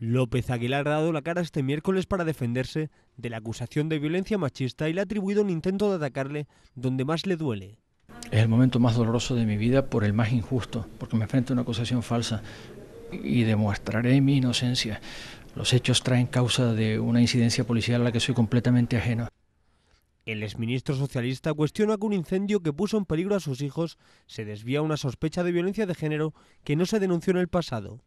López Aguilar ha dado la cara este miércoles para defenderse de la acusación de violencia machista y le ha atribuido un intento de atacarle donde más le duele. Es el momento más doloroso de mi vida por el más injusto, porque me enfrento a una acusación falsa y demostraré mi inocencia. Los hechos traen causa de una incidencia policial a la que soy completamente ajeno. El exministro socialista cuestiona que un incendio que puso en peligro a sus hijos se desvía a una sospecha de violencia de género que no se denunció en el pasado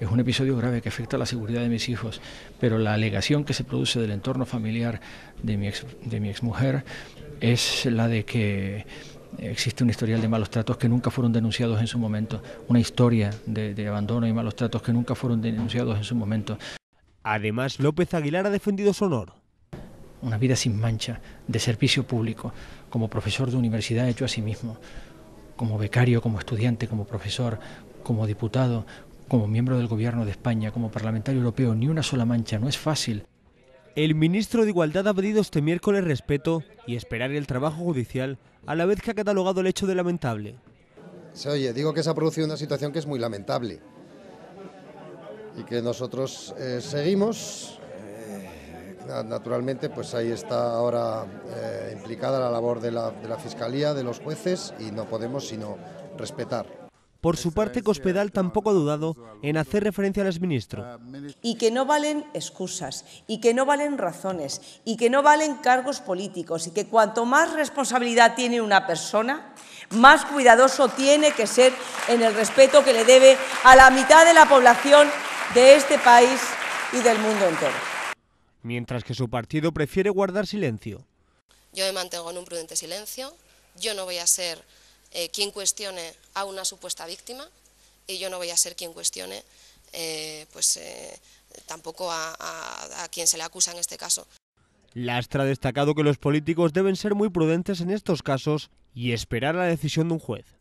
es un episodio grave que afecta a la seguridad de mis hijos, pero la alegación que se produce del entorno familiar de mi exmujer es la de que existe un historial de malos tratos que nunca fueron denunciados en su momento, una historia de, de abandono y malos tratos que nunca fueron denunciados en su momento. Además, López Aguilar ha defendido su honor una vida sin mancha, de servicio público, como profesor de universidad hecho a sí mismo, como becario, como estudiante, como profesor, como diputado, como miembro del Gobierno de España, como parlamentario europeo, ni una sola mancha, no es fácil. El ministro de Igualdad ha pedido este miércoles respeto y esperar el trabajo judicial, a la vez que ha catalogado el hecho de lamentable. Se oye, digo que se ha producido una situación que es muy lamentable y que nosotros eh, seguimos. Eh, naturalmente, pues ahí está ahora eh, implicada la labor de la Fiscalía, de los jueces y no podemos sino respetar. Por su parte, Cospedal tampoco ha dudado en hacer referencia al exministro. Y que no valen excusas, y que no valen razones, y que no valen cargos políticos, y que cuanto más responsabilidad tiene una persona, más cuidadoso tiene que ser en el respeto que le debe a la mitad de la población de este país y del mundo entero. Mientras que su partido prefiere guardar silencio. Yo me mantengo en un prudente silencio. Yo no voy a ser eh, quien cuestione a una supuesta víctima y yo no voy a ser quien cuestione eh, pues, eh, tampoco a, a quien se le acusa en este caso. Lastra ha destacado que los políticos deben ser muy prudentes en estos casos y esperar la decisión de un juez.